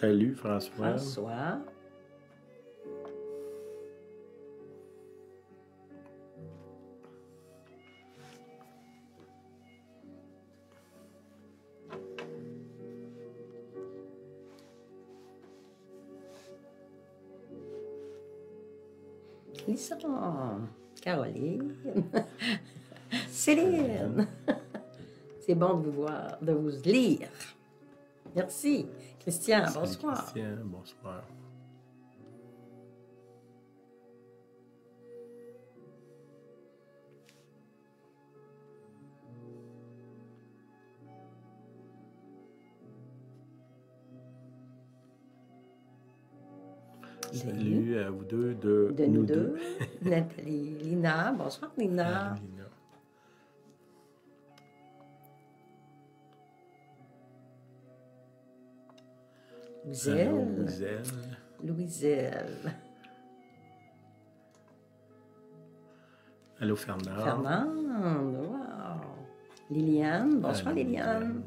Salut François. François. Lisa, Caroline, Céline. C'est bon de vous voir, de vous lire. Merci. Christian, bonsoir. Christian, bonsoir. Salut à vous deux de, nous, deux. Nathalie, Lina, bonsoir Lina. Louiselle. Louiselle. Allô, Fernande. Fernande, wow. Liliane, bonsoir Liliane.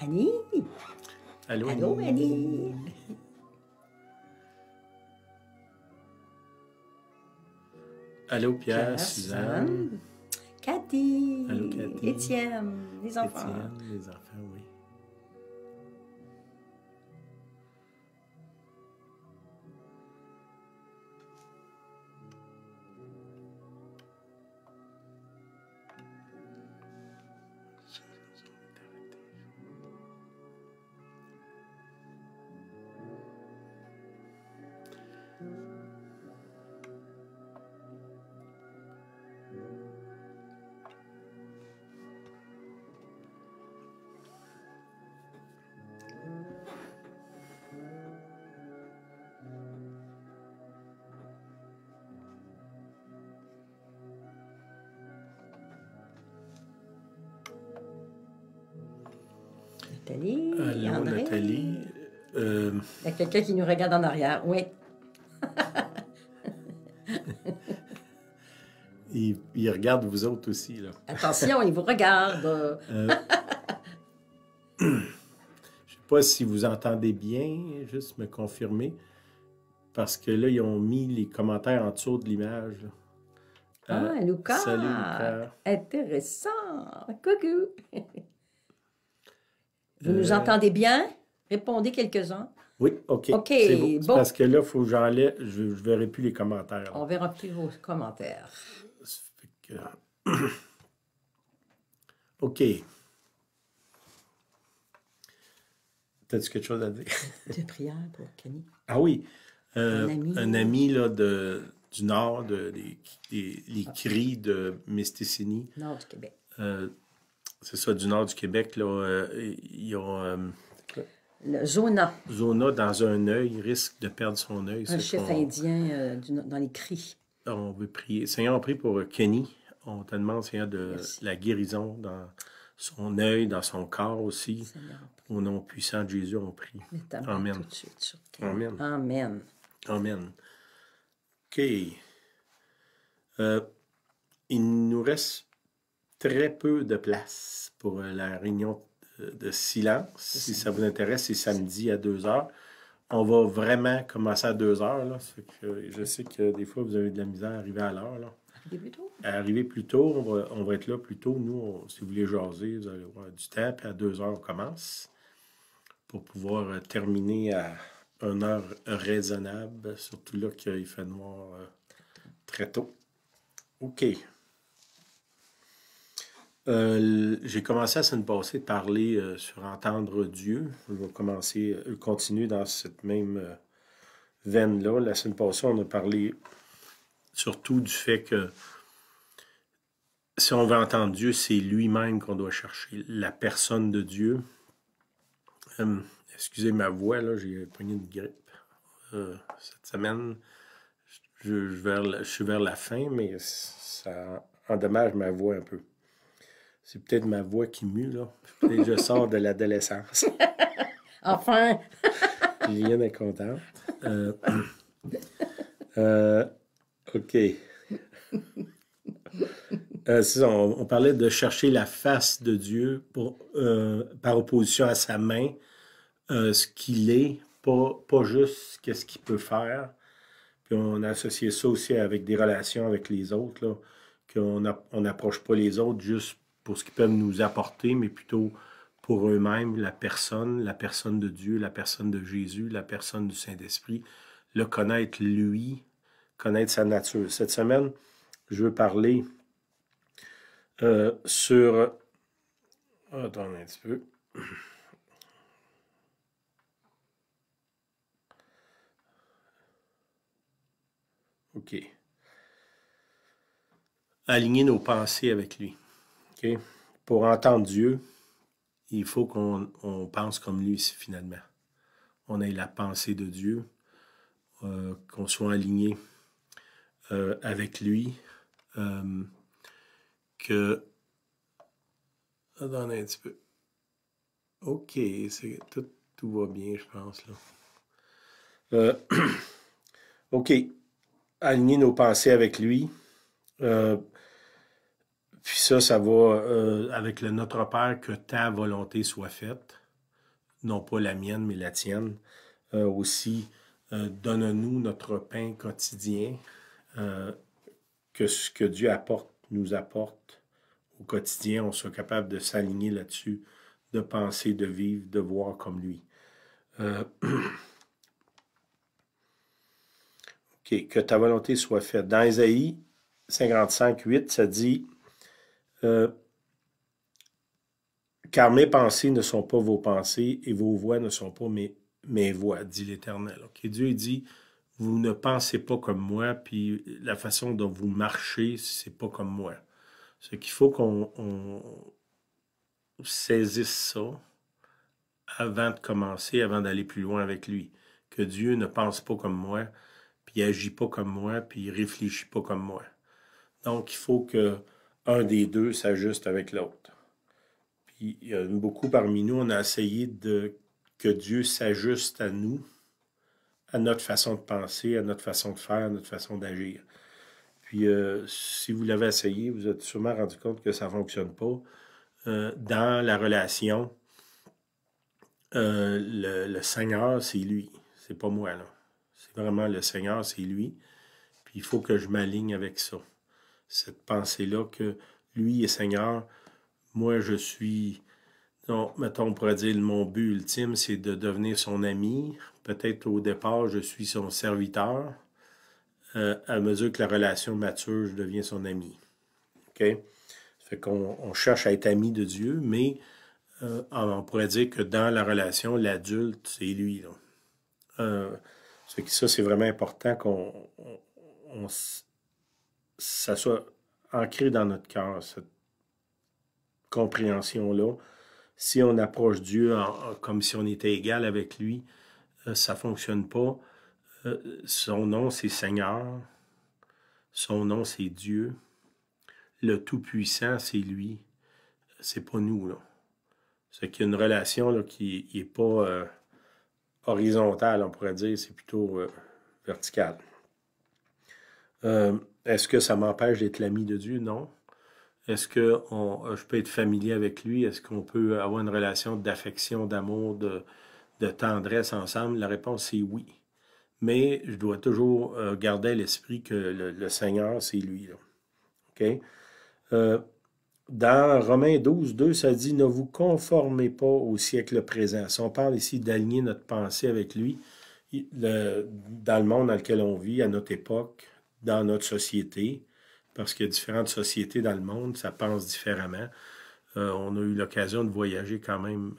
Annie. Allô, Annie. Allô Pierre, Pierre Suzanne. Cathy. Allô Étienne, les enfants. les enfants, oui. Nathalie. Nathalie. Euh, il y a quelqu'un qui nous regarde en arrière, oui. il, il, regarde vous autres aussi, là. Attention, il vous regarde. Euh, je ne sais pas si vous entendez bien, juste me confirmer. Parce que là, ils ont mis les commentaires en dessous de l'image. Ah, Lucas! Salut, Lucas! Intéressant! Coucou! Vous nous euh, entendez bien? Répondez quelques-uns. Oui, OK. OK, Bon. Parce que là, il faut que j'enlève, je ne verrai plus les commentaires. On verra plus vos commentaires. OK. T'as-tu quelque chose à dire? de prière pour Camille. Ah oui. Euh, un ami, là, du Nord, des, les ah. cris de Mistissini. Nord du Québec. Euh, c'est ça, du nord du Québec, là, euh, ils ont. Euh, Le zona. Zona, dans un œil, risque de perdre son œil. Un chef indien euh, dans les cris. On veut prier. Seigneur, on prie pour Kenny. On te demande, Seigneur, de la guérison dans son œil, dans son corps aussi. Au nom puissant de Jésus, on prie. Amen. Amen. Amen. Amen. OK. il nous reste très peu de place pour euh, la réunion de, silence. Si ça vous intéresse, c'est samedi à 2 heures. On va vraiment commencer à 2 heures. je sais que des fois, vous avez de la misère à arriver à l'heure. Arriver plus tôt. Arriver plus tôt, on va, être là plus tôt. Nous, si vous voulez jaser, vous allez avoir du temps. Puis à 2 heures, on commence pour pouvoir euh, terminer à une heure raisonnable, surtout là qu'il fait noir euh, très tôt. OK. Euh, j'ai commencé la semaine passée de parler euh, sur entendre Dieu. On va commencer, euh, continuer dans cette même veine-là. La semaine passée, on a parlé surtout du fait que si on veut entendre Dieu, c'est lui-même qu'on doit chercher, la personne de Dieu. Hum, excusez ma voix, là, j'ai pris une grippe cette semaine. je suis vers la fin, mais ça endommage ma voix un peu. C'est peut-être ma voix qui mue, là. Peut-être je sors de l'adolescence. enfin! Liliane est content. OK. Euh, on, parlait de chercher la face de Dieu pour, euh, par opposition à sa main, euh, ce qu'il est, pas, juste ce qu'il peut faire. Puis on a associé ça aussi avec des relations avec les autres, qu'on on n'approche pas les autres juste pour ce qu'ils peuvent nous apporter, mais plutôt pour eux-mêmes, la personne, la personne de Dieu, la personne de Jésus, la personne du Saint-Esprit, le connaître lui, connaître sa nature. Cette semaine, je veux parler euh, sur... Attends un petit peu. OK. Aligner nos pensées avec lui. Pour entendre Dieu, il faut qu'on pense comme lui finalement. On ait la pensée de Dieu, euh, qu'on soit aligné euh, avec lui, euh, que... Attendez un petit peu. OK, tout, tout, va bien, je pense. Là. OK, aligner nos pensées avec lui, puis ça, ça va euh, avec le Notre Père, que ta volonté soit faite, non pas la mienne, mais la tienne. Euh, aussi, euh, donne-nous notre pain quotidien, que ce que Dieu apporte, nous apporte au quotidien, on soit capable de s'aligner là-dessus, de penser, de vivre, de voir comme lui. Ok, que ta volonté soit faite. Dans Isaïe, 55, 8, ça dit euh, car mes pensées ne sont pas vos pensées et vos voix ne sont pas mes, mes voix, dit l'Éternel. Ok, Dieu dit, vous ne pensez pas comme moi, puis la façon dont vous marchez, c'est pas comme moi. Ce qu'il faut qu'on saisisse ça avant de commencer, avant d'aller plus loin avec lui. Que Dieu ne pense pas comme moi, puis agit pas comme moi, puis réfléchit pas comme moi. Donc, il faut que un des deux s'ajuste avec l'autre. Puis beaucoup parmi nous, on a essayé de que Dieu s'ajuste à nous, à notre façon de penser, à notre façon de faire, à notre façon d'agir. Puis euh, si vous l'avez essayé, vous êtes sûrement rendu compte que ça ne fonctionne pas. Euh, dans la relation, euh, le, Seigneur, c'est lui. C'est pas moi, là. C'est vraiment le Seigneur, c'est lui. Puis il faut que je m'aligne avec ça cette pensée-là que lui est Seigneur, moi je suis, Donc, mettons, on pourrait dire, mon but ultime, c'est de devenir son ami. Peut-être au départ, je suis son serviteur. Euh, à mesure que la relation mature, je deviens son ami. OK? Ça fait qu'on cherche à être ami de Dieu, mais euh, on pourrait dire que dans la relation, l'adulte, c'est lui. Là. Euh, ça, c'est vraiment important qu'on ça soit ancré dans notre cœur, cette compréhension-là. Si on approche Dieu comme si on était égal avec lui, euh, ça ne fonctionne pas. Euh, son nom, c'est Seigneur. Son nom, c'est Dieu. Le Tout-Puissant, c'est lui. C'est pas nous, là. C'est qu'il y a une relation qui n'est pas euh, horizontale, on pourrait dire, c'est plutôt verticale. Est-ce que ça m'empêche d'être l'ami de Dieu? Non. Est-ce que on, euh, je peux être familier avec lui? Est-ce qu'on peut avoir une relation d'affection, d'amour, de, tendresse ensemble? La réponse est oui. Mais je dois toujours euh, garder à l'esprit que le, Seigneur, c'est lui. OK? Euh, dans Romains 12, 2, ça dit Ne vous conformez pas au siècle présent. on parle ici d'aligner notre pensée avec lui, le, dans le monde dans lequel on vit, à notre époque, dans notre société, parce qu'il y a différentes sociétés dans le monde, ça pense différemment. Euh, on a eu l'occasion de voyager quand même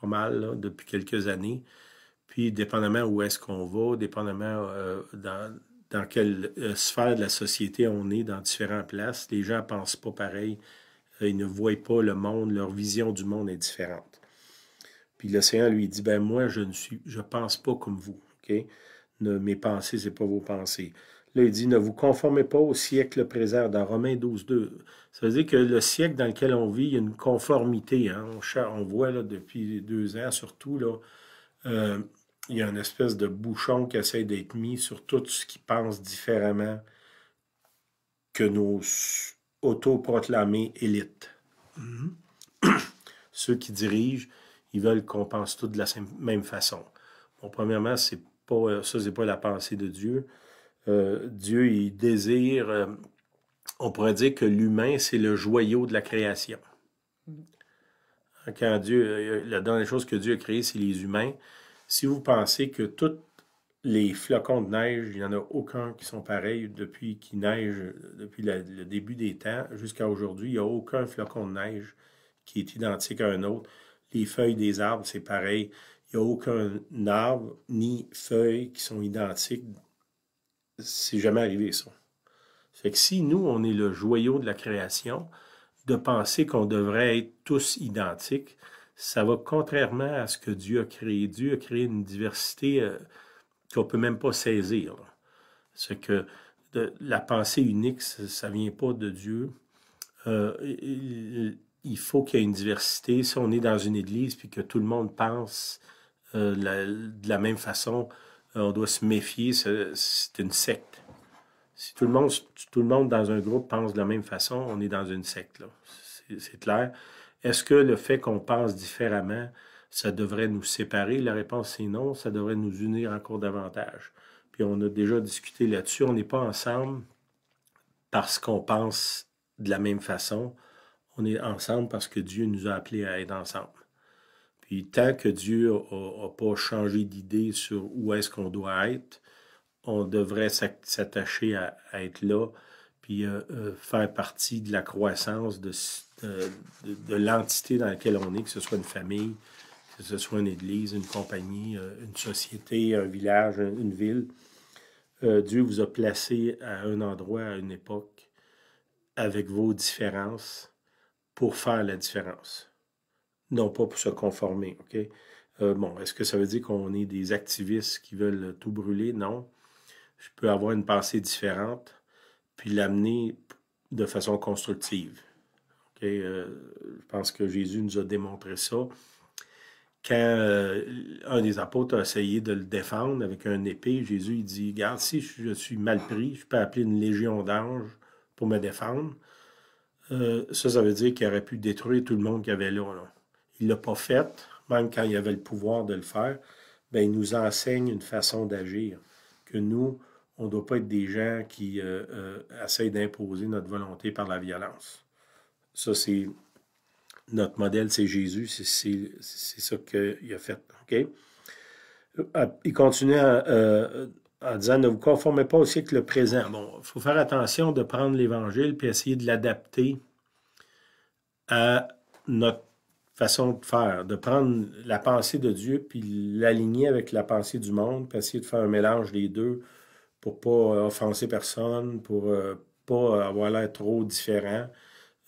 pas mal depuis quelques années. Puis, dépendamment où est-ce qu'on va, dépendamment euh, dans, dans, quelle euh, sphère de la société on est, dans différentes places, les gens ne pensent pas pareil. Ils ne voient pas le monde, leur vision du monde est différente. Puis l'océan lui dit, ben moi, je ne suis, je pense pas comme vous mes pensées, ce pas vos pensées. Là, il dit, ne vous conformez pas au siècle présent, dans Romains 12, 2. Ça veut dire que le siècle dans lequel on vit, il y a une conformité. Hein. On, voit là, depuis deux ans, surtout, là, euh, il y a une espèce de bouchon qui essaie d'être mis sur tout ce qui pense différemment que nos autoproclamés élites. Mm-hmm. Ceux qui dirigent, ils veulent qu'on pense tous de la même façon. Bon, premièrement, c'est pas, euh, ça, c'est pas la pensée de Dieu. Euh, Dieu, il désire, euh, on pourrait dire que l'humain, c'est le joyau de la création. Mm-hmm. Quand Dieu, la dernière chose que Dieu a créée, c'est les humains. Si vous pensez que tous les flocons de neige, il n'y en a aucun qui sont pareils depuis qu'il neige, depuis le début des temps jusqu'à aujourd'hui, il n'y a aucun flocon de neige qui est identique à un autre. Les feuilles des arbres, c'est pareil. Il n'y a aucun arbre ni feuilles qui sont identiques. C'est jamais arrivé, ça. Fait que si nous, on est le joyau de la création, de penser qu'on devrait être tous identiques, ça va contrairement à ce que Dieu a créé. Dieu a créé une diversité euh, qu'on ne peut même pas saisir. que la pensée unique, ça ne vient pas de Dieu. Euh, il, il, faut qu'il y ait une diversité. Si on est dans une église puis que tout le monde pense euh, de la même façon, euh, on doit se méfier, c'est une secte. Si tout le, monde, tout le monde dans un groupe pense de la même façon, on est dans une secte, C'est clair. Est-ce que le fait qu'on pense différemment, ça devrait nous séparer? La réponse est non, ça devrait nous unir encore davantage. Puis on a déjà discuté là-dessus, on n'est pas ensemble parce qu'on pense de la même façon, on est ensemble parce que Dieu nous a appelés à être ensemble. Puis tant que Dieu n'a pas changé d'idée sur où est-ce qu'on doit être, on devrait s'attacher à, être là, puis euh, euh, faire partie de la croissance de, l'entité dans laquelle on est, que ce soit une famille, que ce soit une église, une compagnie, euh, une société, un village, une ville. Dieu vous a placé à un endroit, à une époque, avec vos différences, pour faire la différence non pas pour se conformer. OK? Euh, bon, est-ce que ça veut dire qu'on est des activistes qui veulent tout brûler? Non. Je peux avoir une pensée différente, puis l'amener de façon constructive. OK? Euh, je pense que Jésus nous a démontré ça. Quand euh, un des apôtres a essayé de le défendre avec un épée, Jésus il dit Garde, si je suis mal pris, je peux appeler une légion d'anges pour me défendre. ça, ça veut dire qu'il aurait pu détruire tout le monde qu'il y avait là. là il ne l'a pas fait, même quand il avait le pouvoir de le faire, bien, il nous enseigne une façon d'agir, que nous, on ne doit pas être des gens qui euh, euh, essayent d'imposer notre volonté par la violence. Ça, c'est notre modèle, c'est Jésus, c'est ça qu'il a fait. OK? Euh, il continue en, disant Ne vous conformez pas aussi que le présent. Bon, il faut faire attention de prendre l'Évangile et essayer de l'adapter à notre façon de faire, de prendre la pensée de Dieu puis l'aligner avec la pensée du monde, puis essayer de faire un mélange des deux pour pas euh, offenser personne, pour ne euh, pas avoir l'air trop différent.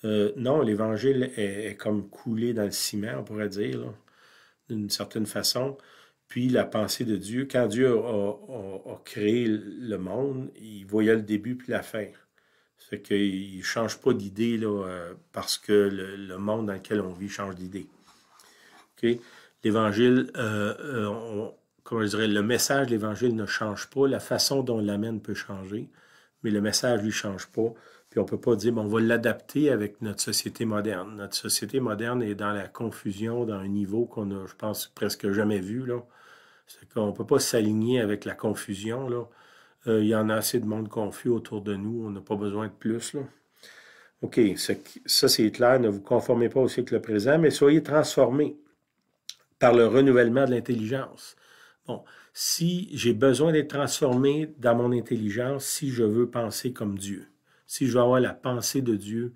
Euh, non, l'Évangile est, comme coulé dans le ciment, on pourrait dire, d'une certaine façon. Puis la pensée de Dieu, quand Dieu a créé le monde, il voyait le début puis la fin. Fait qu'il ne change pas d'idée là, euh, parce que le, monde dans lequel on vit change d'idée. L'évangile, euh, euh comment je dirais, le message de l'évangile ne change pas. La façon dont on l'amène peut changer, mais le message, lui, change pas. Puis on ne peut pas dire, bon, on va l'adapter avec notre société moderne. Notre société moderne est dans la confusion, dans un niveau qu'on a, je pense, presque jamais vu. Là. C'est qu'on ne peut pas s'aligner avec la confusion. Là. Euh, il y en a assez de monde confus autour de nous. On n'a pas besoin de plus. Là. OK, ça c'est clair. Ne vous conformez pas au cycle présent, mais soyez transformés par le renouvellement de l'intelligence. Bon, si j'ai besoin d'être transformé dans mon intelligence, si je veux penser comme Dieu, si je veux avoir la pensée de Dieu,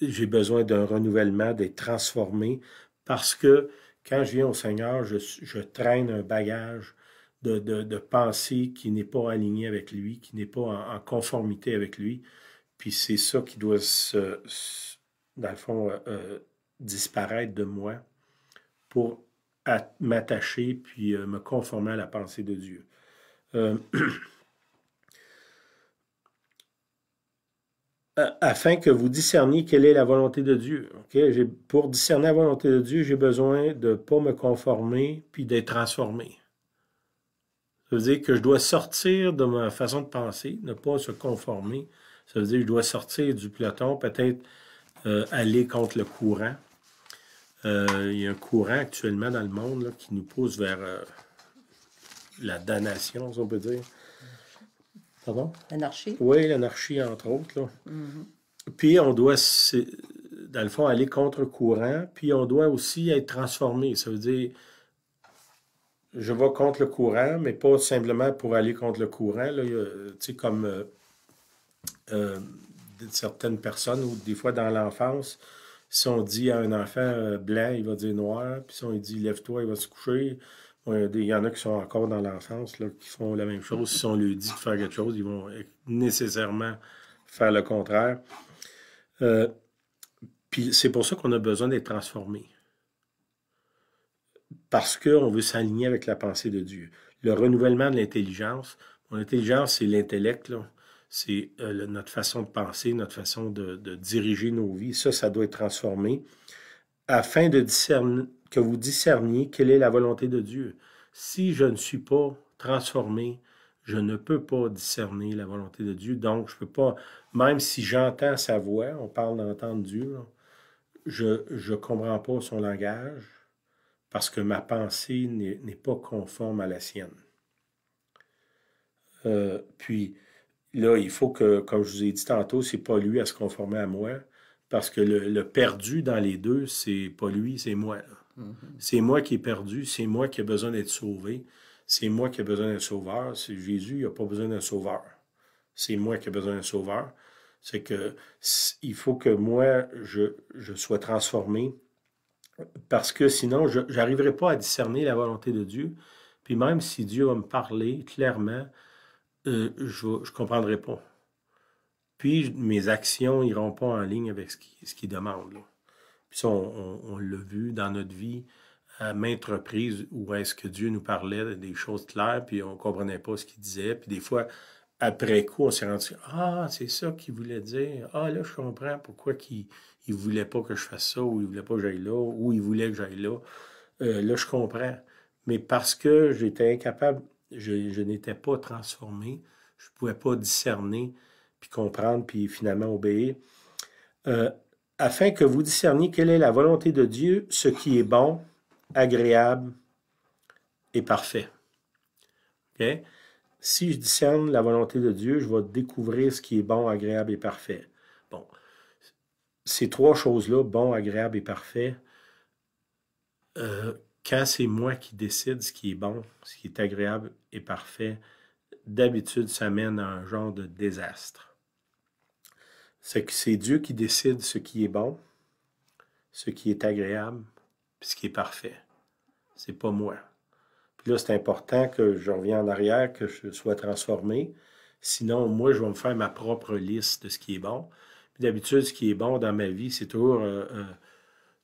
j'ai besoin d'un renouvellement, d'être transformé, parce que quand je viens au Seigneur, je, je traîne un bagage de, de, pensée qui n'est pas aligné avec lui, qui n'est pas en, conformité avec lui. Puis c'est ça qui doit, se, dans le fond, euh, euh, disparaître de moi pour m'attacher puis euh, me conformer à la pensée de Dieu. afin que vous discerniez quelle est la volonté de Dieu. Pour discerner la volonté de Dieu, j'ai besoin de ne pas me conformer puis d'être transformé. Ça veut dire que je dois sortir de ma façon de penser, ne pas se conformer. Ça veut dire que je dois sortir du peloton, peut-être euh, aller contre le courant. Euh, il y a un courant actuellement dans le monde qui nous pousse vers euh, la damnation, si on peut dire. Pardon? L'anarchie. Oui, l'anarchie, entre autres. Mm-hmm. Puis on doit, dans le fond, aller contre le courant, puis on doit aussi être transformé. Ça veut dire je vais contre le courant, mais pas simplement pour aller contre le courant. Euh, tu sais, comme euh, euh, certaines personnes, ou des fois dans l'enfance, si on dit à un enfant blanc, il va dire noir, puis si on lui dit lève-toi, il va se coucher. Il y en a qui sont encore dans l'enfance, qui font la même chose. Si on lui dit de faire quelque chose, ils vont nécessairement faire le contraire. puis c'est pour ça qu'on a besoin d'être transformé parce qu'on veut s'aligner avec la pensée de Dieu. Le renouvellement de l'intelligence, L'intelligence, c'est l'intellect, c'est euh, notre façon de penser, notre façon de, diriger nos vies. Ça, ça doit être transformé afin de que vous discerniez quelle est la volonté de Dieu. Si je ne suis pas transformé, je ne peux pas discerner la volonté de Dieu. Donc, je ne peux pas, même si j'entends sa voix, on parle d'entendre Dieu, je ne comprends pas son langage, parce que ma pensée n'est pas conforme à la sienne. Euh, puis là, il faut que, comme je vous ai dit tantôt, c'est pas lui à se conformer à moi, parce que le, perdu dans les deux, c'est pas lui, c'est moi. Mm-hmm. C'est moi qui ai perdu, c'est moi qui ai besoin d'être sauvé, c'est moi qui ai besoin d'un sauveur. Jésus, il n'a pas besoin d'un sauveur. C'est moi qui ai besoin d'un sauveur. C'est que il faut que moi, je sois transformé parce que sinon, je n'arriverai pas à discerner la volonté de Dieu. Puis même si Dieu va me parler clairement, euh, je ne comprendrai pas. Puis mes actions n'iront pas en ligne avec ce qu'il demande. Puis on, l'a vu dans notre vie à maintes reprises où est-ce que Dieu nous parlait des choses claires, puis on ne comprenait pas ce qu'il disait. Puis des fois, après coup, on s'est rendu Ah, c'est ça qu'il voulait dire. Ah, là, je comprends pourquoi il, il ne voulait pas que je fasse ça, ou il ne voulait pas que j'aille là, ou il voulait que j'aille là. Euh, là, je comprends. Mais parce que j'étais incapable, je, n'étais pas transformé, je ne pouvais pas discerner, puis comprendre, puis finalement obéir. Euh, afin que vous discerniez quelle est la volonté de Dieu, ce qui est bon, agréable et parfait. Si je discerne la volonté de Dieu, je vais découvrir ce qui est bon, agréable et parfait ces trois choses-là, bon, agréable et parfait, euh, quand c'est moi qui décide ce qui est bon, ce qui est agréable et parfait, d'habitude, ça mène à un genre de désastre. C'est que c'est Dieu qui décide ce qui est bon, ce qui est agréable, ce qui est parfait. C'est pas moi. Puis là, c'est important que je reviens en arrière, que je sois transformé. Sinon, moi, je vais me faire ma propre liste de ce qui est bon d'habitude, ce qui est bon dans ma vie, c'est toujours euh, euh,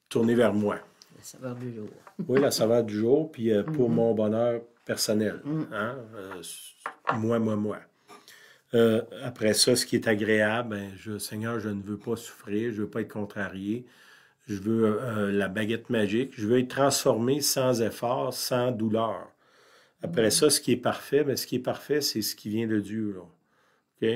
tourner vers moi. La saveur du jour. oui, la saveur du jour, puis euh, pour mm-hmm. mon bonheur personnel. Mm. Hein, moi, moi, moi. après ça, ce qui est agréable, ben, je, Seigneur, je ne veux pas souffrir, je ne veux pas être contrarié, je veux la baguette magique, je veux être transformé sans effort, sans douleur. Après mm. ça, ce qui est parfait, ben, ce qui est parfait, c'est ce qui vient de Dieu. OK?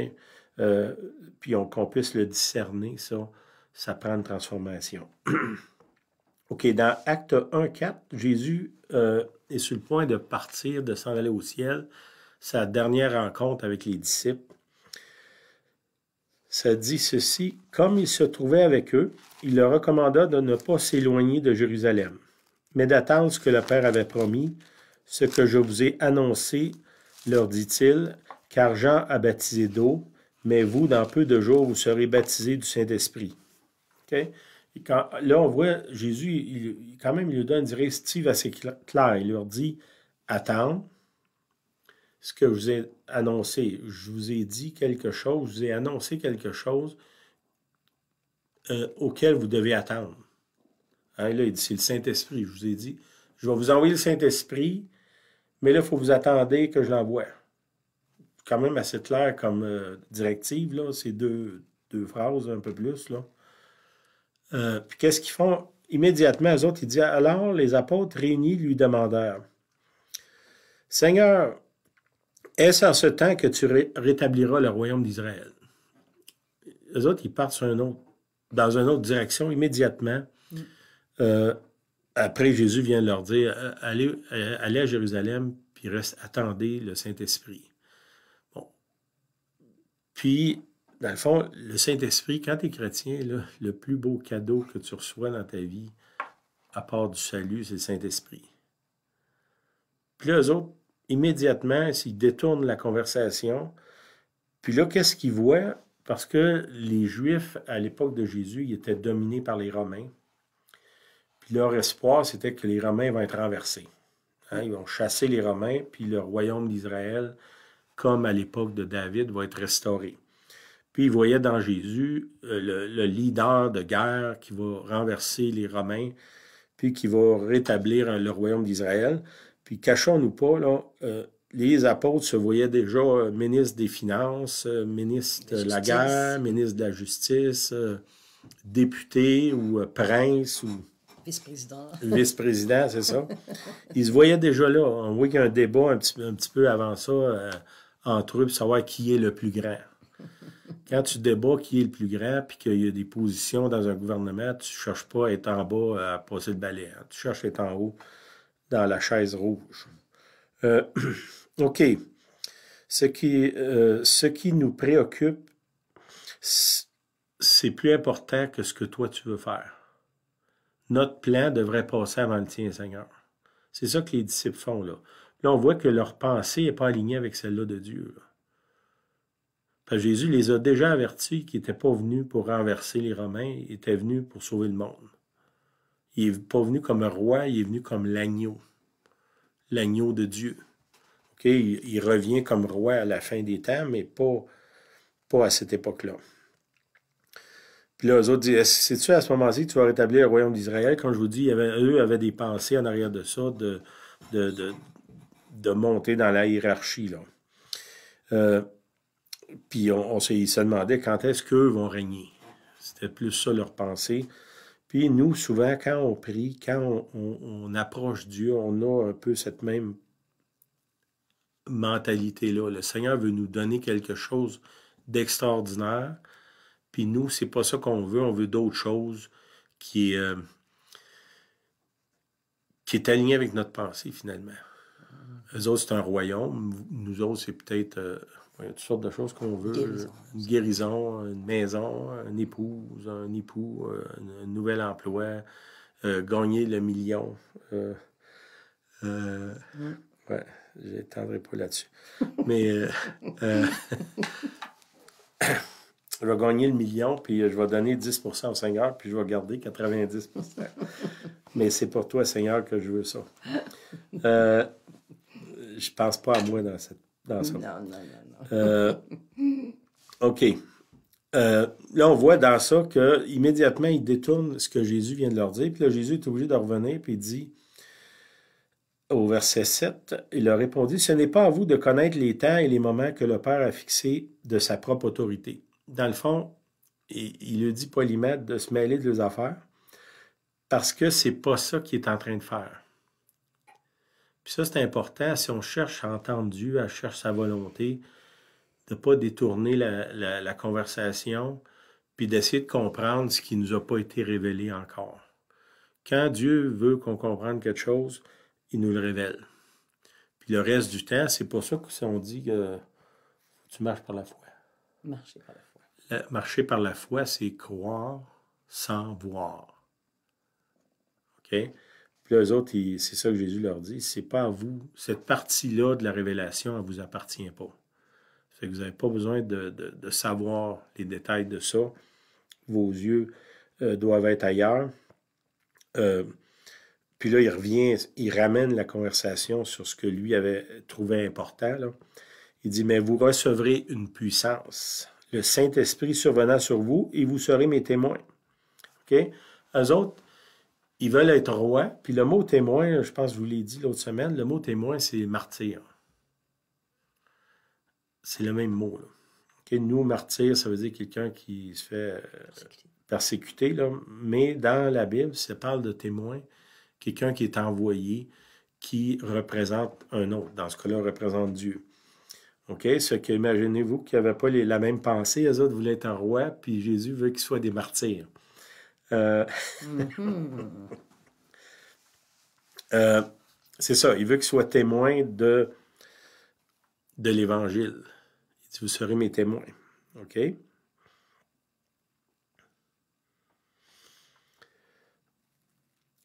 Euh, puis qu'on puisse le discerner, ça, ça prend une transformation. OK, dans Acte 1, 4, Jésus euh, est sur le point de partir, de s'en aller au ciel, sa dernière rencontre avec les disciples. Ça dit ceci, comme il se trouvait avec eux, il leur recommanda de ne pas s'éloigner de Jérusalem, mais d'attendre ce que le Père avait promis, ce que je vous ai annoncé, leur dit-il, car Jean a baptisé d'eau, mais vous, dans peu de jours, vous serez baptisés du Saint-Esprit. quand, là, on voit Jésus, quand même, il lui donne une directive assez claire. Il leur dit Attends, ce que je vous ai annoncé, je vous ai dit quelque chose, je vous ai annoncé quelque chose euh, auquel vous devez attendre. Hein, là, il dit C'est le Saint-Esprit. Je vous ai dit Je vais vous envoyer le Saint-Esprit, mais là, il faut vous attendre que je l'envoie quand même assez clair comme euh, directive, là, ces deux, deux phrases, un peu plus. Là. Euh, puis qu'est-ce qu'ils font immédiatement, les autres? Ils disent Alors les apôtres réunis lui demandèrent Seigneur, est-ce en ce temps que tu rétabliras le royaume d'Israël? Les autres, ils partent un autre, dans une autre direction immédiatement. Mm. Euh, après, Jésus vient leur dire allez, allez à Jérusalem, puis reste, attendez le Saint-Esprit. Puis, dans le fond, le Saint-Esprit, quand tu es chrétien, le plus beau cadeau que tu reçois dans ta vie, à part du salut, c'est le Saint-Esprit. Puis là, eux autres, immédiatement, ils détournent la conversation. Puis là, qu'est-ce qu'ils voient? Parce que les Juifs, à l'époque de Jésus, ils étaient dominés par les Romains. Puis leur espoir, c'était que les Romains vont être renversés. Hein, ils vont chasser les Romains, puis le royaume d'Israël comme à l'époque de David, va être restauré. Puis il voyait dans Jésus euh, le, leader de guerre qui va renverser les Romains, puis qui va rétablir euh, le royaume d'Israël. Puis cachons-nous pas, là, euh, les apôtres se voyaient déjà ministre des Finances, ministre de la guerre, ministre de la justice, député ou prince ou vice-président. Vice-président, c'est ça. Ils se voyaient déjà là. On voit qu'il y a un débat un petit peu avant ça entre eux savoir qui est le plus grand. Quand tu débats qui est le plus grand, puis qu'il y a des positions dans un gouvernement, tu ne cherches pas à être en bas à passer le balai. Hein. Tu cherches à être en haut dans la chaise rouge. Euh, OK. Ce qui, euh, ce qui nous préoccupe, c'est plus important que ce que toi tu veux faire. Notre plan devrait passer avant le tien, Seigneur. C'est ça que les disciples font là. Là, on voit que leur pensée n'est pas alignée avec celle-là de Dieu. Parce que Jésus les a déjà avertis qu'il n'était pas venu pour renverser les Romains, il était venu pour sauver le monde. Il n'est pas venu comme un roi, il est venu comme l'agneau, l'agneau de Dieu. Il, revient comme roi à la fin des temps, mais pas, à cette époque-là. Puis là, eux autres disent, c'est-tu à ce moment-ci que tu vas rétablir le royaume d'Israël? Quand je vous dis, eux avaient des pensées en arrière de ça, de, de monter dans la hiérarchie. Là. Euh, puis on, se, demandait quand est-ce qu'eux vont régner. C'était plus ça leur pensée. Puis nous, souvent, quand on prie, quand on, approche Dieu, on a un peu cette même mentalité-là. Le Seigneur veut nous donner quelque chose d'extraordinaire. Puis nous, c'est pas ça qu'on veut. On veut d'autres choses qui, euh, qui est aligné avec notre pensée finalement. Eux autres, c'est un royaume. Nous autres, c'est peut-être euh, toutes sortes de choses qu'on veut. Une guérison, une maison, une épouse, un époux, euh, un, nouvel emploi, euh, gagner le million. Mm. Ouais, je n'étendrai pas là-dessus. Mais je vais gagner le million, puis je vais donner 10 au Seigneur, puis je vais garder 90 Mais c'est pour toi, Seigneur, que je veux ça je pense pas à moi dans, cette, ça. Non, non, non, non. Euh, OK. Euh, là, on voit dans ça que immédiatement ils détournent ce que Jésus vient de leur dire. Puis là, Jésus est obligé de revenir, puis il dit au verset 7, il leur répondit, Ce n'est pas à vous de connaître les temps et les moments que le Père a fixés de sa propre autorité. Dans le fond, il, lui dit polymètre de se mêler de leurs affaires, parce que c'est pas ça qu'il est en train de faire ça, c'est important, si on cherche à entendre Dieu, à chercher sa volonté, de ne pas détourner la, conversation, puis d'essayer de comprendre ce qui ne nous a pas été révélé encore. Quand Dieu veut qu'on comprenne quelque chose, il nous le révèle. Puis le reste du temps, c'est pour ça que on dit que tu marches par la foi. Marcher par la foi. marcher par la foi, c'est croire sans voir. OK? Puis là, eux autres, c'est ça que Jésus leur dit, c'est pas à vous, cette partie-là de la révélation, elle vous appartient pas. C'est vous n'avez pas besoin de, savoir les détails de ça. Vos yeux euh, doivent être ailleurs. Euh, puis là, il revient, il ramène la conversation sur ce que lui avait trouvé important. Il dit, mais vous recevrez une puissance, le Saint-Esprit survenant sur vous, et vous serez mes témoins. OK? Eux autres, ils veulent être roi. Puis le mot témoin, je pense que je vous l'ai dit l'autre semaine, le mot témoin, c'est martyr. C'est le même mot. Nous, martyr, ça veut dire quelqu'un qui se fait euh, persécuter. Mais dans la Bible, ça parle de témoin, quelqu'un qui est envoyé, qui représente un autre. Dans ce cas-là, représente Dieu. OK? Ce que, imaginez-vous, qu'ils avait pas les, la même pensée. Les autres voulaient être un roi, puis Jésus veut qu'ils soient des martyrs. Euh, euh, c'est ça, il veut qu'il soit témoin de, de l'Évangile. Il dit, vous serez mes témoins. OK?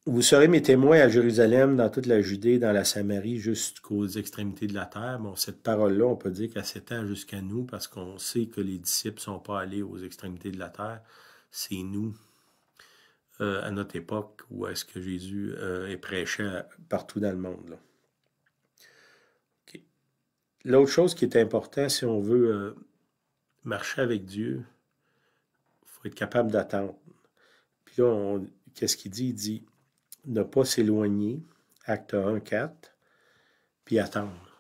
Vous serez mes témoins à Jérusalem, dans toute la Judée, dans la Samarie, jusqu'aux extrémités de la terre. Bon, cette parole-là, on peut dire qu'elle s'étend jusqu'à nous parce qu'on sait que les disciples ne sont pas allés aux extrémités de la terre. C'est nous euh, à notre époque où est-ce que Jésus euh, est prêché partout dans le monde. L'autre chose qui est importante, si on veut euh, marcher avec Dieu, il faut être capable d'attendre. Puis là, qu'est-ce qu'il dit? Il dit ne pas s'éloigner, acte 1, 4, puis attendre.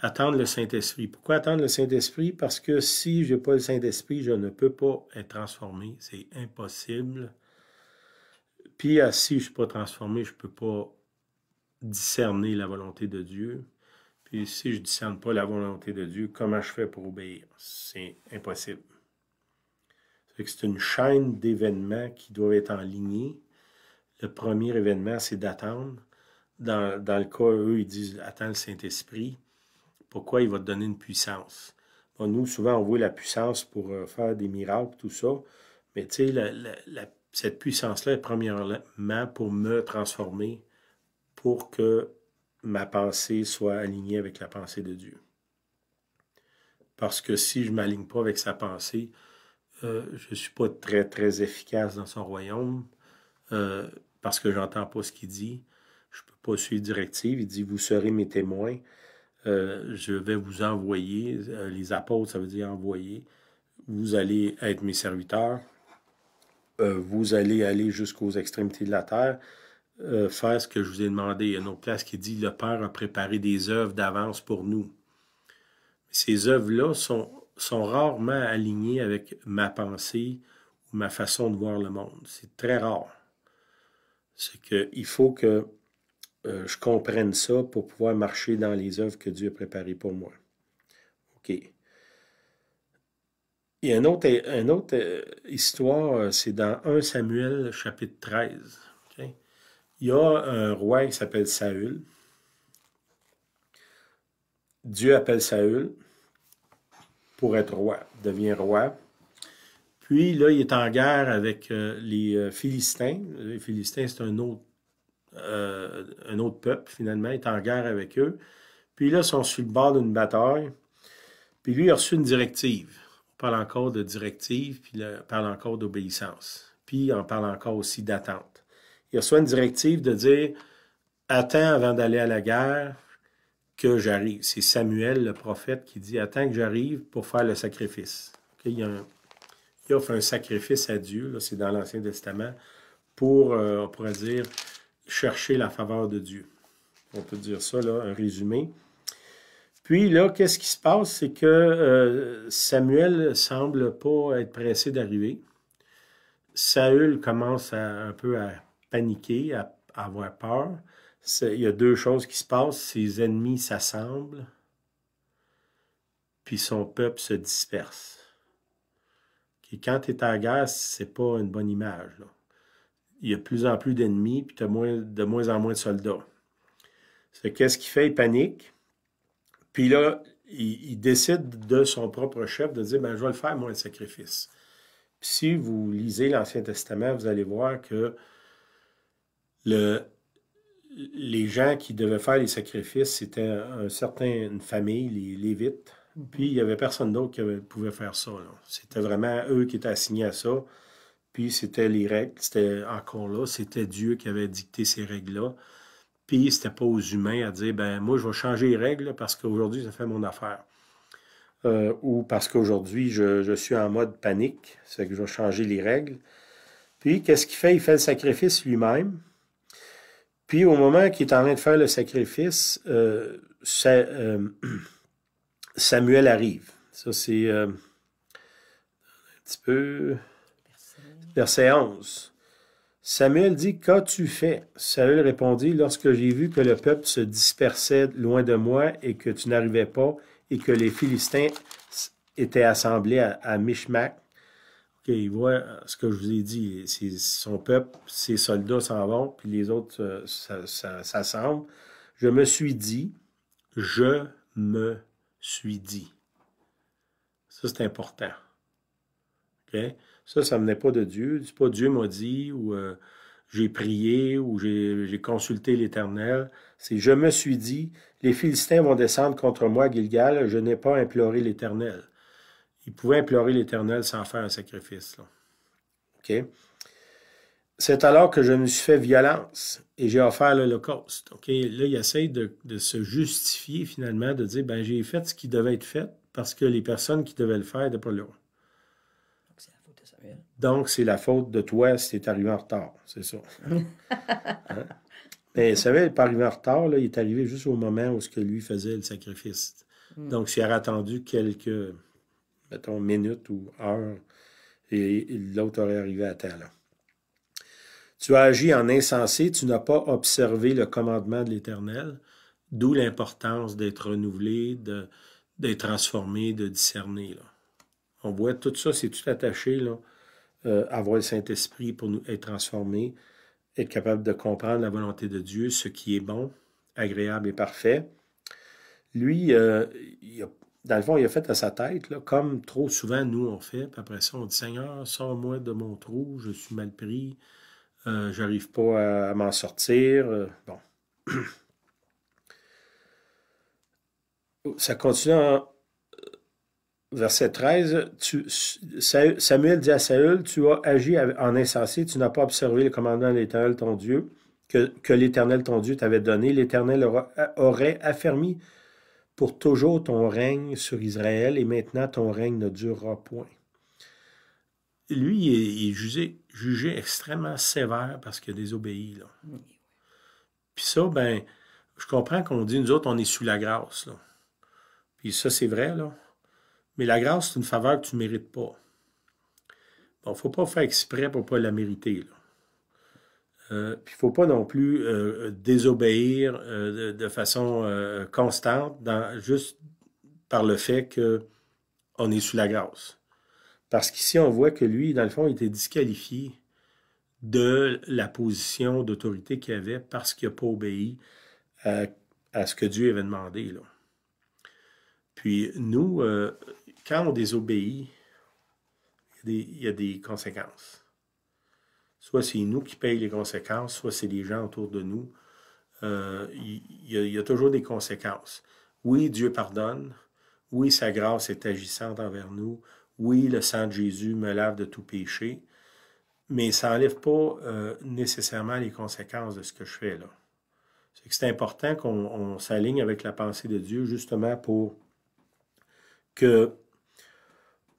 Attendre le Saint-Esprit. Pourquoi attendre le Saint-Esprit? Parce que si je n'ai pas le Saint-Esprit, je ne peux pas être transformé. C'est impossible. Puis ah, si je ne suis pas transformé, je ne peux pas discerner la volonté de Dieu. Puis si je ne discerne pas la volonté de Dieu, comment je fais pour obéir? C'est impossible. C'est une chaîne d'événements qui doivent être en Le premier événement, c'est d'attendre. Dans, dans, le cas, eux, ils disent Attends le Saint-Esprit. Pourquoi il va te donner une puissance Nous, souvent, on voit la puissance pour euh, faire des miracles, tout ça. Mais tu sais, la, la, la cette puissance-là est premièrement pour me transformer, pour que ma pensée soit alignée avec la pensée de Dieu. Parce que si je ne m'aligne pas avec sa pensée, euh, je ne suis pas très, très efficace dans son royaume euh, parce que j'entends pas ce qu'il dit. Je ne peux pas suivre directive. Il dit, vous serez mes témoins. Euh, je vais vous envoyer. les apôtres, ça veut dire envoyer. Vous allez être mes serviteurs. Euh, vous allez aller jusqu'aux extrémités de la terre, euh, faire ce que je vous ai demandé. Il y a une autre place qui dit, le Père a préparé des œuvres d'avance pour nous. Ces œuvres-là sont, rarement alignées avec ma pensée ou ma façon de voir le monde. C'est très rare. C'est qu'il faut que euh, je comprenne ça pour pouvoir marcher dans les œuvres que Dieu a préparées pour moi. OK. Et une autre, une autre euh, histoire, euh, c'est dans 1 Samuel, chapitre 13. Il y a un roi qui s'appelle Saül. Dieu appelle Saül pour être roi, devient roi. Puis là, il est en guerre avec euh, les Philistins. Les Philistins, c'est un autre, un autre peuple, finalement. Il est en guerre avec eux. Puis là, ils sont sur le bord d'une bataille. Puis lui, il a reçu une directive parle encore de directive, puis parle encore d'obéissance. Puis on parle encore aussi d'attente. Il reçoit une directive de dire Attends avant d'aller à la guerre que j'arrive. C'est Samuel, le prophète, qui dit Attends que j'arrive pour faire le sacrifice. Il, a un, offre un sacrifice à Dieu, c'est dans l'Ancien Testament, pour, euh, on pourrait dire, chercher la faveur de Dieu. On peut dire ça, là, un résumé. Puis là, qu'est-ce qui se passe? C'est que Samuel euh, Samuel semble pas être pressé d'arriver. Saül commence un peu à paniquer, à, avoir peur. Il y a deux choses qui se passent. Ses ennemis s'assemblent, puis son peuple se disperse. quand tu es à guerre, c'est pas une bonne image. Il y a de plus en plus d'ennemis, puis moins, de moins en moins de soldats. Qu'est-ce qui fait? Il panique. Puis là, il, décide de son propre chef de dire, ben, je vais le faire, moi, le sacrifice. Puis si vous lisez l'Ancien Testament, vous allez voir que les gens qui devaient faire les sacrifices, c'était un, certain, une famille, les Lévites. Mm-hmm. Puis il n'y avait personne d'autre qui pouvait faire ça. C'était vraiment eux qui étaient assignés à ça. Puis c'était les règles, c'était encore là, c'était Dieu qui avait dicté ces règles-là. Puis, c'était pas aux humains à dire, ben moi, je vais changer les règles parce qu'aujourd'hui, ça fait mon affaire. Euh, ou parce qu'aujourd'hui, je, suis en mode panique, c'est que je vais changer les règles. Puis, qu'est-ce qu'il fait? Il fait le sacrifice lui-même. Puis, au moment qu'il est en train de faire le sacrifice, euh, euh, Samuel arrive. Ça, c'est un petit peu... Verset 11. Samuel dit, Qu'as-tu fait? Saül répondit, Lorsque j'ai vu que le peuple se dispersait loin de moi et que tu n'arrivais pas et que les Philistins étaient assemblés à, à OK, il voit ce que je vous ai dit. Son peuple, ses soldats s'en vont, puis les autres euh, s'assemblent. Je me suis dit, je me suis dit. Ça, c'est important. OK? Ça, ça ne venait pas de Dieu. C'est pas Dieu m'a dit ou euh, j'ai prié ou j'ai consulté l'Éternel. C'est je me suis dit, les Philistins vont descendre contre moi, Gilgal, je n'ai pas imploré l'Éternel. Il pouvait implorer l'Éternel sans faire un sacrifice. OK? C'est alors que je me suis fait violence et j'ai offert l'Holocauste. OK? Là, il essaye de, se justifier finalement, de dire ben j'ai fait ce qui devait être fait parce que les personnes qui devaient le faire n'étaient pas là. Donc, c'est la faute de toi si tu es arrivé en retard, c'est ça. Hein? Mais ça savez, pas arrivé en retard, il est arrivé juste au moment où ce que lui faisait le sacrifice. Hmm. Donc, s'il avait attendu quelques, mettons, minutes ou heures, et, l'autre aurait arrivé à temps. Tu as agi en insensé, tu n'as pas observé le commandement de l'Éternel, d'où l'importance d'être renouvelé, d'être transformé, de discerner. On voit tout ça, c'est tout attaché, là. Euh, avoir le Saint-Esprit pour nous être transformés, être capable de comprendre la volonté de Dieu, ce qui est bon, agréable et parfait. Lui, euh, il a, dans le fond, il a fait à sa tête, là, comme trop souvent nous on fait, puis après ça, on dit Seigneur, sors-moi de mon trou, je suis mal pris, euh, j'arrive pas à, à m'en sortir. Euh, bon. Ça continue en, verset 13, Samuel dit à Saül, tu as agi en insensé, tu n'as pas observé le commandement de l'Éternel, ton Dieu, que, l'Éternel, ton Dieu, t'avait donné. L'Éternel aurait affermi pour toujours ton règne sur Israël, et maintenant ton règne ne durera point. Lui, il est, jugé, extrêmement sévère parce qu'il a désobéi. Là. Puis ça, ben, je comprends qu'on dit, nous autres, on est sous la grâce. Là. Puis ça, c'est vrai, là. Mais la grâce, c'est une faveur que tu ne mérites pas. Bon, il ne faut pas faire exprès pour ne pas la mériter. Euh, puis il ne faut pas non plus euh, désobéir euh, de, façon constante, juste par le fait qu'on est sous la grâce. Parce qu'ici, on voit que lui, dans le fond, il était disqualifié de la position d'autorité qu'il avait parce qu'il n'a pas obéi à, ce que Dieu avait demandé. Puis nous, quand on désobéit, il y, a des conséquences. Soit c'est nous qui payons les conséquences, soit c'est les gens autour de nous. Euh, il y, a toujours des conséquences. Oui, Dieu pardonne. Oui, sa grâce est agissante envers nous. Oui, le sang de Jésus me lave de tout péché. Mais ça n'enlève pas euh, nécessairement les conséquences de ce que je fais là. C'est c'est important qu'on s'aligne avec la pensée de Dieu justement pour que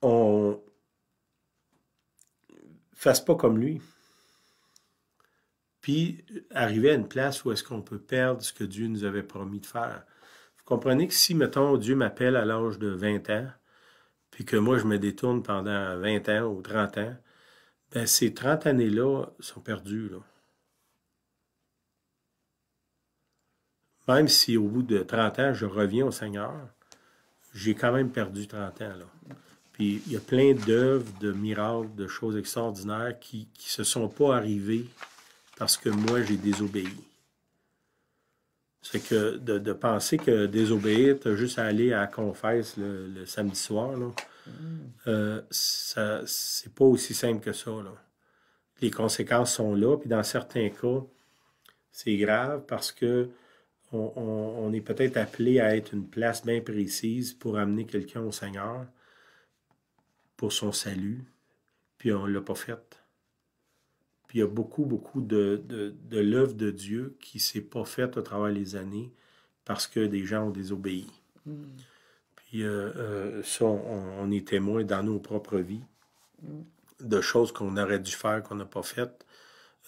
on fasse pas comme lui. Puis arriver à une place où est-ce qu'on peut perdre ce que Dieu nous avait promis de faire. Vous comprenez que si, mettons, Dieu m'appelle à l'âge de 20 ans, puis que moi je me détourne pendant 20 ans ou 30 ans, ben ces 30 années-là sont perdues. Même si au bout de 30 ans, je reviens au Seigneur, j'ai quand même perdu 30 ans. Là il y a plein d'œuvres, de miracles, de choses extraordinaires qui ne se sont pas arrivées parce que moi, j'ai désobéi. C'est que de, de, penser que désobéir, tu as juste à aller à la confesse le, samedi soir, là, n'est mm. euh, c'est pas aussi simple que ça. Là. Les conséquences sont là, puis dans certains cas, c'est grave parce que on, on, on est peut-être appelé à être une place bien précise pour amener quelqu'un au Seigneur pour son salut, puis on ne l'a pas fait. Puis il y a beaucoup, beaucoup de, de, de l'œuvre de Dieu qui s'est pas faite au travers les années parce que des gens ont désobéi. Mm. Puis euh, euh, on, est témoin dans nos propres vies mm. de choses qu'on aurait dû faire, qu'on n'a pas faites.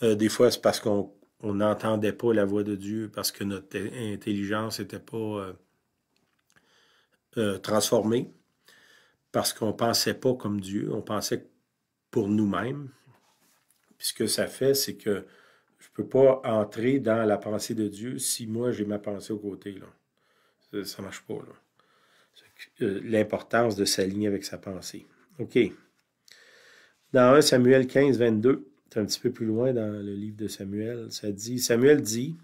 Euh, des fois, c'est parce qu'on n'entendait pas la voix de Dieu, parce que notre intelligence n'était pas transformée parce qu'on ne pensait pas comme Dieu, on pensait pour nous-mêmes. Puis ce que ça fait, c'est que je ne peux pas entrer dans la pensée de Dieu si moi j'ai ma pensée au côté. Ça ne marche pas. Euh, l'importance de s'aligner avec sa pensée. OK. Dans 1 Samuel 15, 22, c'est un petit peu plus loin dans le livre de Samuel, ça dit Samuel dit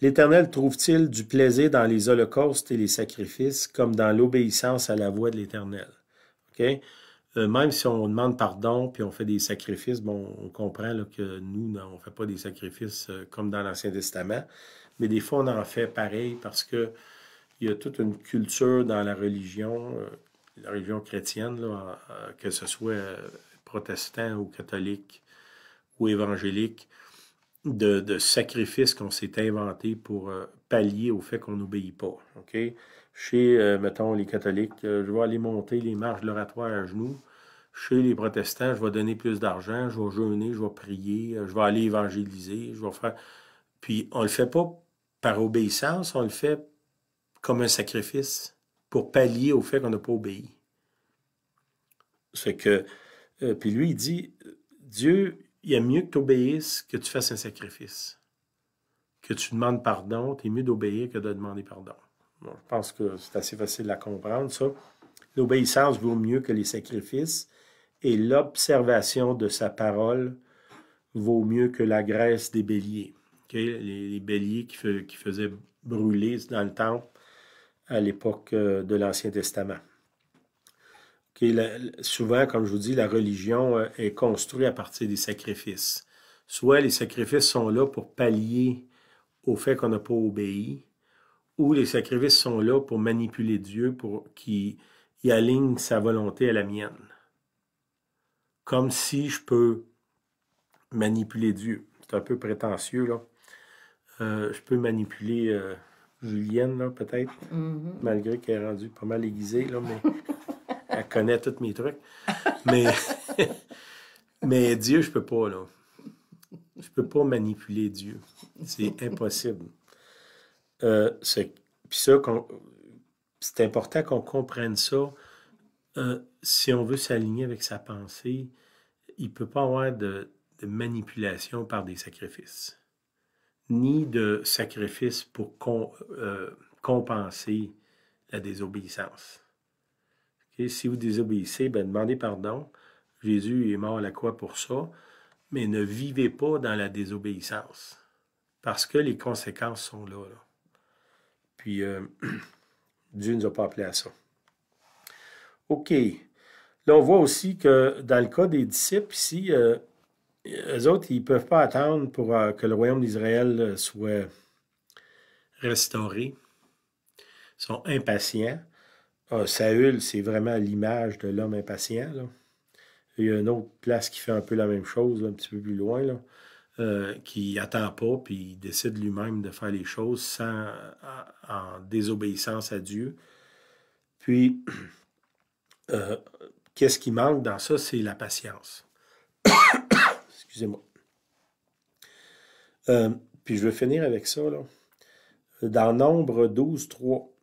L'Éternel trouve-t-il du plaisir dans les holocaustes et les sacrifices comme dans l'obéissance à la voix de l'Éternel? Euh, même si on demande pardon puis on fait des sacrifices, bon, on comprend que nous, on ne fait pas des sacrifices euh, comme dans l'Ancien Testament, mais des fois, on en fait pareil parce que il y a toute une culture dans la religion, euh, la religion chrétienne, que ce soit protestant ou catholique ou évangélique, de, sacrifices qu'on s'est inventés pour euh, pallier au fait qu'on n'obéit pas. OK? Chez, euh, mettons, les catholiques, euh, je vais aller monter les marches de l'oratoire à genoux. Chez les protestants, je vais donner plus d'argent, je vais jeûner, je vais prier, je vais aller évangéliser, je vais faire. Puis on ne le fait pas par obéissance, on le fait comme un sacrifice pour pallier au fait qu'on n'a pas obéi. C'est que. puis lui, il dit Dieu, il y a mieux que tu obéisses que tu fasses un sacrifice. Que tu demandes pardon, tu es mieux d'obéir que de demander pardon. je pense que c'est assez facile à comprendre, ça. L'obéissance vaut mieux que les sacrifices et l'observation de sa parole vaut mieux que la graisse des béliers. Les, béliers qui, qui faisaient brûler dans le temple à l'époque euh, de l'Ancien Testament souvent, comme je vous dis, la religion euh, est construite à partir des sacrifices. Soit les sacrifices sont là pour pallier au fait qu'on n'a pas obéi, ou les sacrifices sont là pour manipuler Dieu, pour qu'il aligne sa volonté à la mienne. Comme si je peux manipuler Dieu. C'est un peu prétentieux, là. Euh, je peux manipuler euh, Julienne, là, peut-être, mm-hmm. malgré qu'elle est rendue pas mal aiguisée, là, mais... elle connaît tous mes trucs. Mais, mais Dieu, je peux pas, là. Je peux pas manipuler Dieu. C'est impossible. Euh, puis c'est important qu'on comprenne ça. Euh, si on veut s'aligner avec sa pensée, il ne peut pas avoir de, manipulation par des sacrifices, ni de sacrifice pour euh, compenser la désobéissance si vous désobéissez, ben, demandez pardon. Jésus est mort à la croix pour ça, mais ne vivez pas dans la désobéissance, parce que les conséquences sont là. Puis, euh, Dieu ne nous a pas appelés à ça. OK. Là, on voit aussi que dans le cas des disciples, ici, euh, eux autres, ils ne peuvent pas attendre pour euh, que le royaume d'Israël soit restauré. Ils sont impatients. Ah, Saül, c'est vraiment l'image de l'homme impatient. Il y a une autre place qui fait un peu la même chose, un petit peu plus loin, euh, qui attend pas, puis il décide lui-même de faire les choses sans, en désobéissance à Dieu. Puis, euh, qu'est-ce qui manque dans ça? C'est la patience. Excusez-moi. Euh, puis je veux finir avec ça. Dans Nombre 12, 3,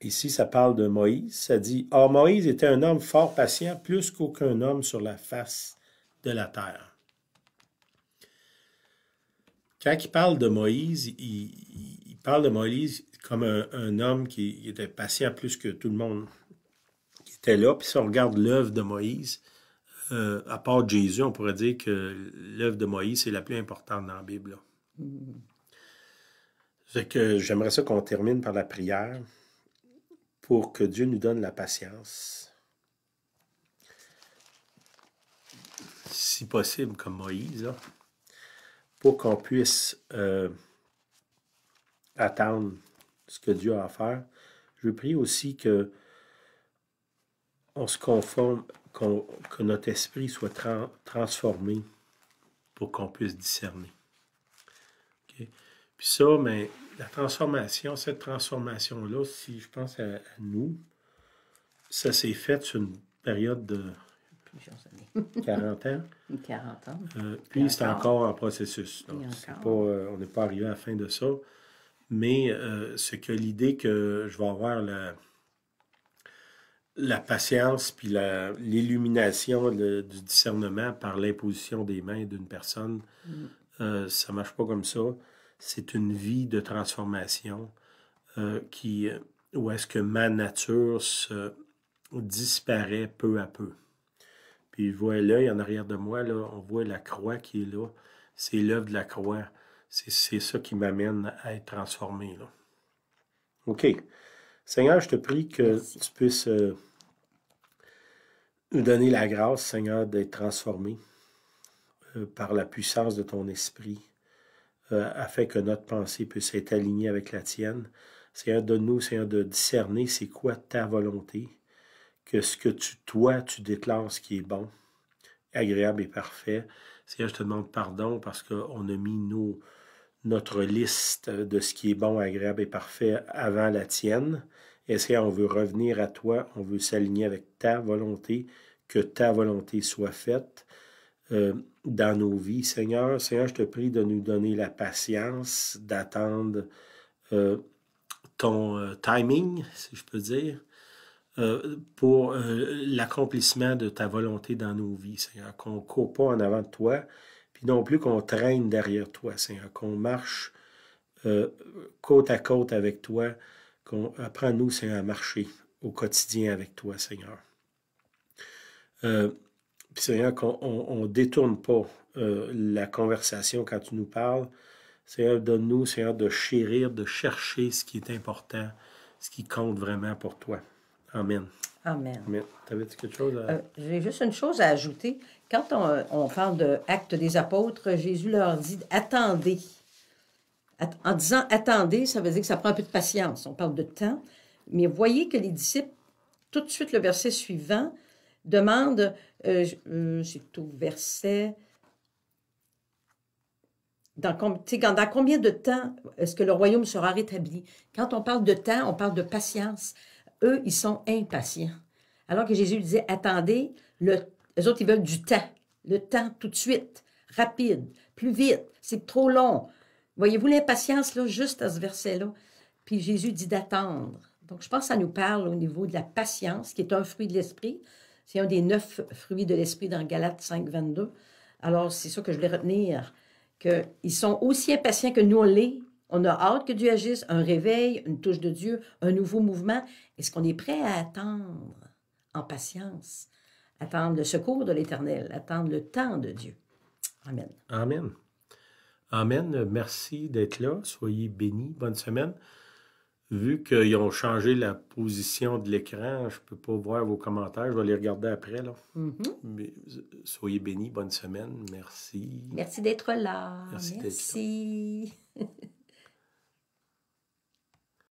Ici, ça parle de Moïse. Ça dit Or, Moïse était un homme fort patient, plus qu'aucun homme sur la face de la terre. Quand il parle de Moïse, il, parle de Moïse comme un, homme qui était patient plus que tout le monde qui était là. Puis si on regarde l'œuvre de Moïse, euh, à part Jésus, on pourrait dire que l'œuvre de Moïse est la plus importante dans la Bible. Mm. que j'aimerais ça qu'on termine par la prière pour que Dieu nous donne la patience. Si possible, comme Moïse, hein, pour qu'on puisse euh, attendre ce que Dieu a à faire. Je prie aussi que on se conforme, notre esprit soit transformé pour qu'on puisse discerner. Puis ça, mais la transformation, cette transformation-là, si je pense à, nous, ça s'est fait sur une période de 40 ans. 40 ans. Euh, puis c'est encore un processus. Euh, on n'est pas arrivé à la fin de ça. Mais euh, ce que l'idée que je vais avoir la, la patience puis l'illumination du discernement par l'imposition des mains d'une personne, mm. ça ne marche pas comme ça c'est une vie de transformation euh, qui, euh, où est-ce que ma nature disparaît peu à peu. Puis vous voyez là, en arrière de moi, là, on voit la croix qui est là. C'est l'œuvre de la croix. C'est ça qui m'amène à être transformé. OK. Seigneur, je te prie que tu puisses euh, nous donner la grâce, Seigneur, d'être transformé par la puissance de ton esprit euh, afin que notre pensée puisse être alignée avec la tienne. Seigneur, donne-nous, Seigneur, de discerner c'est quoi ta volonté, que ce que tu, toi, tu déclares ce qui est bon, agréable et parfait. Seigneur, je te demande pardon parce qu'on a mis nos, notre liste de ce qui est bon, agréable et parfait avant la tienne. Et Seigneur, on veut revenir à toi, on veut s'aligner avec ta volonté, que ta volonté soit faite. Euh, dans nos vies. Seigneur, Seigneur, je te prie de nous donner la patience d'attendre euh, ton euh, timing, si je peux dire, pour l'accomplissement de ta volonté dans nos vies, Seigneur. Qu'on ne court pas en avant de toi, puis non plus qu'on traîne derrière toi, Seigneur. Qu'on marche côte à côte avec toi. Qu'on apprends-nous, Seigneur, à marcher au quotidien avec toi, Seigneur. Seigneur, qu'on ne détourne pas euh, la conversation quand tu nous parles. Seigneur, donne-nous, Seigneur, de chérir, de chercher ce qui est important, ce qui compte vraiment pour toi. Amen. Amen. T'avais-tu quelque chose euh, J'ai juste une chose à ajouter. Quand on, parle de Actes des apôtres, Jésus leur dit « attendez ». En disant « attendez », ça veut dire que ça prend un peu de patience. On parle de temps. Mais voyez que les disciples, tout de suite, le verset suivant, demande, c'est euh, euh, tout verset, dans, dans, combien de temps est-ce que le royaume sera rétabli? Quand on parle de temps, on parle de patience. Eux, ils sont impatients. Alors que Jésus disait, attendez, le, les autres, ils veulent du temps. Le temps tout de suite, rapide, plus vite, c'est trop long. Voyez-vous l'impatience, là, juste à ce verset-là. Puis Jésus dit d'attendre. Donc, je pense que ça nous parle au niveau de la patience, qui est un fruit de l'esprit, c'est un des neuf fruits de l'esprit dans Galates 5, 22. Alors, c'est ça que je voulais retenir, qu'ils sont aussi impatients que nous on l'est. On a hâte que Dieu agisse, un réveil, une touche de Dieu, un nouveau mouvement. Est-ce qu'on est prêt à attendre en patience, attendre le secours de l'Éternel, attendre le temps de Dieu? Amen. Amen. Amen. Merci d'être là. Soyez bénis. Bonne semaine vu qu'ils ont changé la position de l'écran, je ne peux pas voir vos commentaires. Je vais les regarder après. Là. Mm-hmm. soyez bénis. Bonne semaine. Merci. Merci d'être là. Merci. Merci.